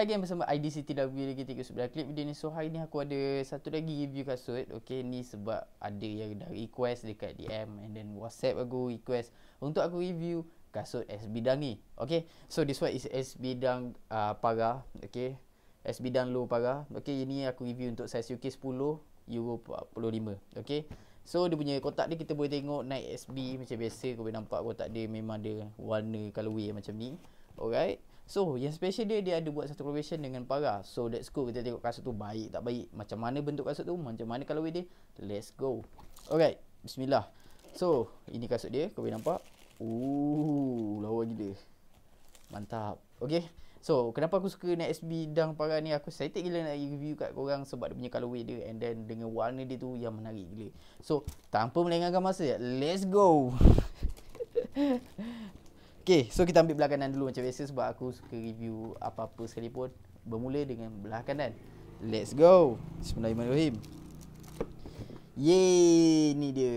Hai geng bersama IDCTW lagi tiga sebelah klip video ni So hari ni aku ada satu lagi review kasut Okay ni sebab ada yang dah request dekat DM And then whatsapp aku request Untuk aku review kasut S bidang ni Okay so this one is S bidang uh, para Okay S bidang low para Okay ini aku review untuk size UK 10 Euro 45 Okay So dia punya kotak dia kita boleh tengok Naik SB macam biasa Kau boleh nampak kotak dia memang ada warna colorway macam ni Alright So yang special dia Dia ada buat satu probation Dengan para So let's go Kita tengok kasut tu Baik tak baik Macam mana bentuk kasut tu Macam mana kalau dia Let's go Alright Bismillah So Ini kasut dia Kau boleh nampak Ooh, Lawa gila Mantap Okay So kenapa aku suka naik SB Dang para ni Aku excited gila nak review kat korang Sebab dia punya colorway dia And then dengan warna dia tu Yang menarik gila So Tanpa melengahkan masa Let's go Okay, so kita ambil belah kanan dulu macam biasa sebab aku suka review apa-apa sekalipun Bermula dengan belah kanan Let's go Bismillahirrahmanirrahim Yeay, ni dia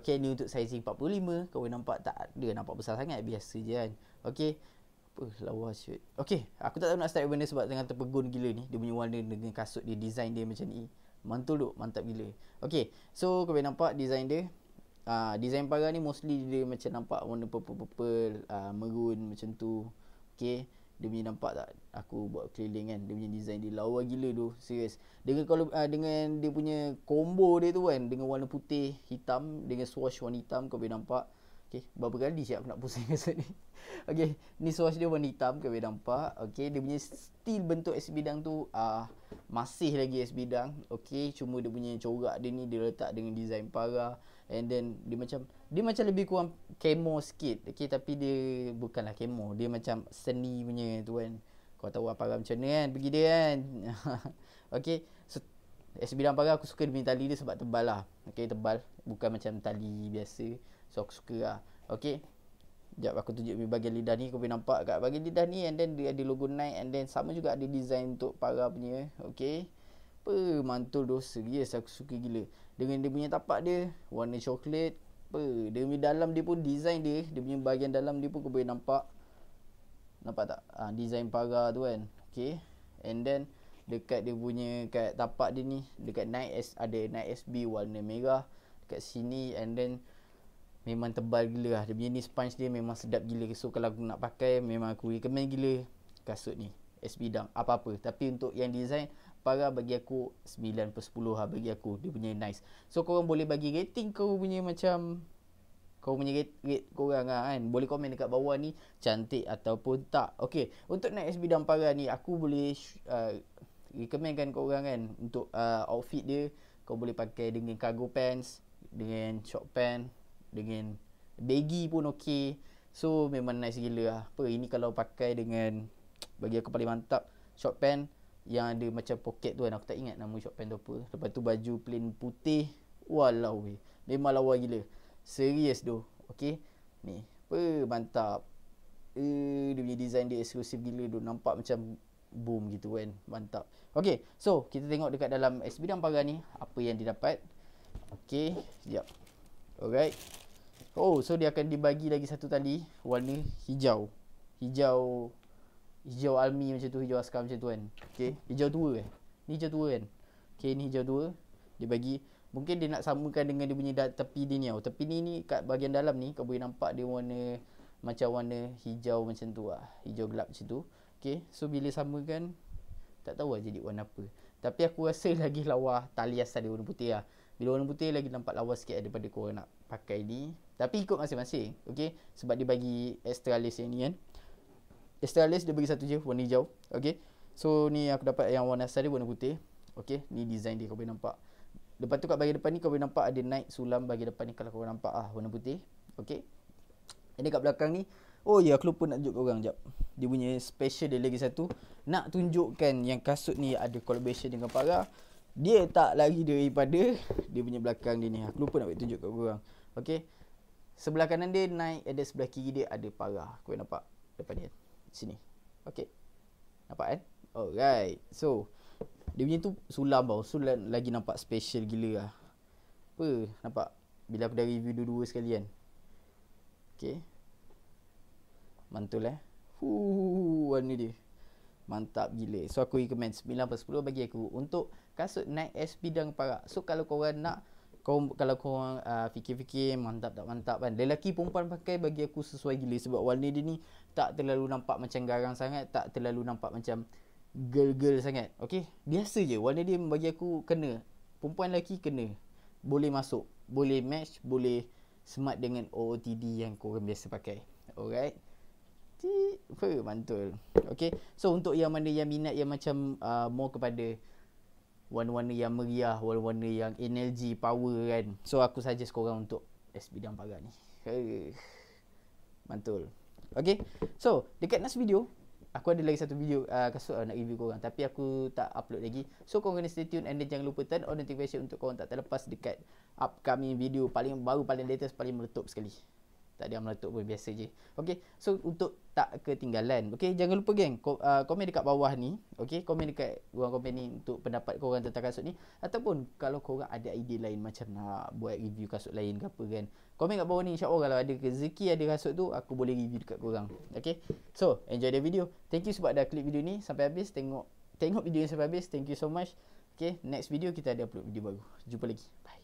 Okay, ni untuk sizing 45 Kau boleh nampak tak ada nampak besar sangat Biasa je kan Okay Apa, lawa shoot Okay, aku tak tahu nak start benda sebab tengah terpegun gila ni Dia punya warna dengan kasut dia, design dia macam ni Mantul duk, mantap gila Okay, so kau boleh nampak design dia uh, ah, design pagar ni mostly dia macam nampak warna purple purple uh, ah, maroon macam tu okey dia punya nampak tak aku buat keliling kan dia punya design dia lawa gila tu serius dengan kalau uh, dengan dia punya combo dia tu kan dengan warna putih hitam dengan swatch warna hitam kau boleh nampak okey berapa kali siap aku nak pusing kat sini okey ni swatch dia warna hitam kau boleh nampak okey dia punya steel bentuk SB bidang tu uh, masih lagi SB bidang, okey cuma dia punya corak dia ni dia letak dengan design para And then dia macam dia macam lebih kurang kemo sikit. Okay, tapi dia bukanlah kemo. Dia macam seni punya tu kan. Kau tahu apa agak macam ni kan. Pergi dia kan. okay. So, SB dan Parah aku suka dengan tali dia sebab tebal lah. Okay, tebal. Bukan macam tali biasa. So, aku suka lah. Okay. Sekejap aku tunjuk bagi bagian lidah ni. Kau boleh nampak kat bagian lidah ni. And then dia ada logo Nike. And then sama juga ada design untuk Parah punya. Okay apa mantul dosa yes aku suka gila dengan dia punya tapak dia warna coklat apa dia punya dalam dia pun design dia dia punya bahagian dalam dia pun kau boleh nampak nampak tak ha, design para tu kan okay and then dekat dia punya kat tapak dia ni dekat night s ada night sb warna merah dekat sini and then memang tebal gila lah dia punya ni sponge dia memang sedap gila so kalau aku nak pakai memang aku recommend gila kasut ni SB dunk apa-apa tapi untuk yang design Para bagi aku 9 per 10 ha lah bagi aku Dia punya nice So korang boleh bagi rating kau punya macam Kau punya rate, rate korang lah kan Boleh komen dekat bawah ni Cantik ataupun tak Okay untuk next bidang para ni Aku boleh uh, recommendkan korang kan Untuk uh, outfit dia Kau boleh pakai dengan cargo pants Dengan short pants Dengan baggy pun okay So memang nice gila lah Apa ini kalau pakai dengan Bagi aku paling mantap Short pants yang ada macam poket tu kan aku tak ingat nama short pant apa lepas tu baju plain putih walau weh memang lawa gila serius tu okey ni apa mantap eh dia punya design dia eksklusif gila tu Nampak macam boom gitu kan Mantap okey, so kita tengok dekat dalam SB dan Pagan ni Apa yang dia dapat Okay Sekejap Alright Oh so dia akan dibagi lagi satu tali Warna hijau Hijau hijau almi macam tu hijau askar macam tu kan okey hijau tua eh ni hijau tua kan okey ni hijau tua dia bagi mungkin dia nak samakan dengan dia punya da- tepi dia ni tau tepi ni ni kat bahagian dalam ni kau boleh nampak dia warna macam warna hijau macam tu ah hijau gelap macam tu okey so bila samakan tak tahu lah jadi warna apa tapi aku rasa lagi lawa talias tadi warna putih lah bila warna putih lagi nampak lawa sikit lah daripada kau nak pakai ni tapi ikut masing-masing okay, sebab dia bagi extra lace yang ni kan Estralis dia bagi satu je warna hijau. Okey. So ni aku dapat yang warna asal dia warna putih. Okey, ni design dia kau boleh nampak. Lepas tu kat bahagian depan ni kau boleh nampak ada night sulam bahagian depan ni kalau kau nampak ah warna putih. Okey. Ini kat belakang ni. Oh ya, yeah, aku lupa nak tunjuk kau orang jap. Dia punya special dia lagi satu. Nak tunjukkan yang kasut ni ada collaboration dengan Para. Dia tak lari daripada dia punya belakang dia ni. Aku lupa nak bagi tunjuk kau korang. Okey. Sebelah kanan dia naik ada sebelah kiri dia ada parah. Kau nampak depan dia sini. Okay. Nampak kan? Alright. So, dia punya tu sulam tau. Sulam lagi nampak special gila lah. Apa? Nampak? Bila aku dah review dua-dua sekali kan? Okay. Mantul eh. Huuu, warna dia. Mantap gila. So, aku recommend 9 per 10 bagi aku. Untuk kasut naik SP dan parak. So, kalau korang nak kau kalau kau uh, fikir-fikir mantap tak mantap kan lelaki perempuan pakai bagi aku sesuai gila sebab warna dia ni tak terlalu nampak macam garang sangat tak terlalu nampak macam girl-girl sangat okey biasa je warna dia bagi aku kena perempuan lelaki kena boleh masuk boleh match boleh smart dengan OOTD yang kau orang biasa pakai alright Cik, mantul Okay So untuk yang mana yang minat yang macam uh, More kepada warna-warna yang meriah, warna-warna yang energy, power kan. So aku saja korang untuk SB dan pagar ni. Mantul. Okay, so dekat next video, aku ada lagi satu video uh, ah, kasut uh, nak review korang. Tapi aku tak upload lagi. So korang kena stay tune and then jangan lupa turn on notification untuk korang tak terlepas dekat upcoming video paling baru, paling latest, paling meletup sekali tak ada yang meletup pun biasa je okey so untuk tak ketinggalan okey jangan lupa geng uh, komen dekat bawah ni okey komen dekat ruang komen ni untuk pendapat kau orang tentang kasut ni ataupun kalau kau orang ada idea lain macam nak buat review kasut lain ke apa kan komen kat bawah ni insyaallah kalau ada rezeki ada kasut tu aku boleh review dekat kau orang okey so enjoy the video thank you sebab dah klik video ni sampai habis tengok tengok video ni sampai habis thank you so much okey next video kita ada upload video baru jumpa lagi bye